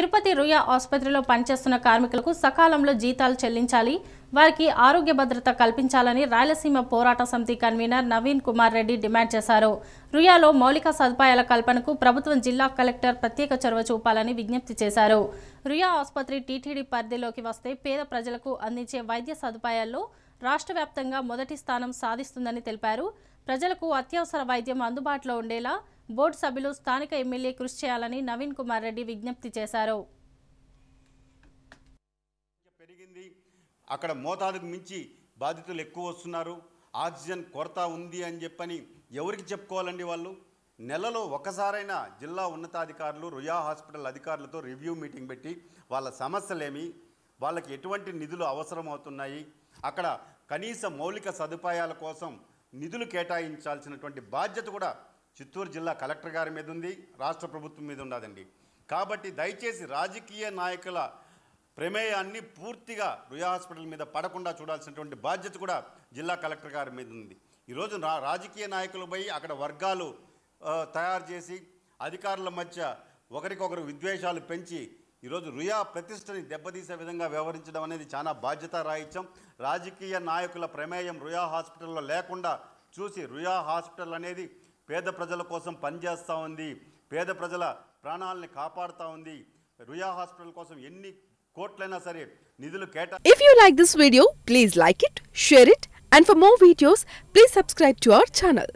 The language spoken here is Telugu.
తిరుపతి రుయా ఆసుపత్రిలో పనిచేస్తున్న కార్మికులకు సకాలంలో జీతాలు చెల్లించాలి వారికి ఆరోగ్య భద్రత కల్పించాలని రాయలసీమ పోరాట సమితి కన్వీనర్ నవీన్ కుమార్ రెడ్డి డిమాండ్ చేశారు రుయాలో మౌలిక సదుపాయాల కల్పనకు ప్రభుత్వం జిల్లా కలెక్టర్ ప్రత్యేక చొరవ చూపాలని విజ్ఞప్తి చేశారు రుయా ఆసుపత్రి టీటీడీ పరిధిలోకి వస్తే పేద ప్రజలకు అందించే వైద్య సదుపాయాల్లో రాష్ట్ర మొదటి స్థానం సాధిస్తుందని తెలిపారు ప్రజలకు అత్యవసర వైద్యం అందుబాటులో ఉండేలా బోర్డు సభ్యులు స్థానిక ఎమ్మెల్యే కృషి చేయాలని నవీన్ కుమార్ రెడ్డి విజ్ఞప్తి చేశారు పెరిగింది అక్కడ మోతాదుకు మించి బాధితులు ఎక్కువ వస్తున్నారు ఆక్సిజన్ కొరత ఉంది అని చెప్పని ఎవరికి చెప్పుకోవాలండి వాళ్ళు నెలలో ఒకసారైనా జిల్లా ఉన్నతాధికారులు రుయా హాస్పిటల్ అధికారులతో రివ్యూ మీటింగ్ పెట్టి వాళ్ళ సమస్యలేమి వాళ్ళకి ఎటువంటి నిధులు అవసరం అవుతున్నాయి అక్కడ కనీస మౌలిక సదుపాయాల కోసం నిధులు కేటాయించాల్సినటువంటి బాధ్యత కూడా చిత్తూరు జిల్లా కలెక్టర్ గారి మీద ఉంది రాష్ట్ర ప్రభుత్వం మీద ఉండదండి కాబట్టి దయచేసి రాజకీయ నాయకుల ప్రమేయాన్ని పూర్తిగా రుయా హాస్పిటల్ మీద పడకుండా చూడాల్సినటువంటి బాధ్యత కూడా జిల్లా కలెక్టర్ గారి మీద ఉంది ఈరోజు రా రాజకీయ నాయకులు పోయి అక్కడ వర్గాలు తయారు చేసి అధికారుల మధ్య ఒకరికొకరు విద్వేషాలు పెంచి ఈరోజు రుయా ప్రతిష్టని దెబ్బతీసే విధంగా వ్యవహరించడం అనేది చాలా బాధ్యత రాయిత్యం రాజకీయ నాయకుల ప్రమేయం రుయా హాస్పిటల్లో లేకుండా చూసి రుయా హాస్పిటల్ అనేది పేద ప్రజల కోసం పనిచేస్తూ ఉంది పేద ప్రజల ప్రాణాలని కాపాడుతూ ఉంది రుయా హాస్పిటల్ కోసం ఎన్ని కోట్లైనా సరే నిధులు కేటా if you like this video please like it share it and for more videos please subscribe to our channel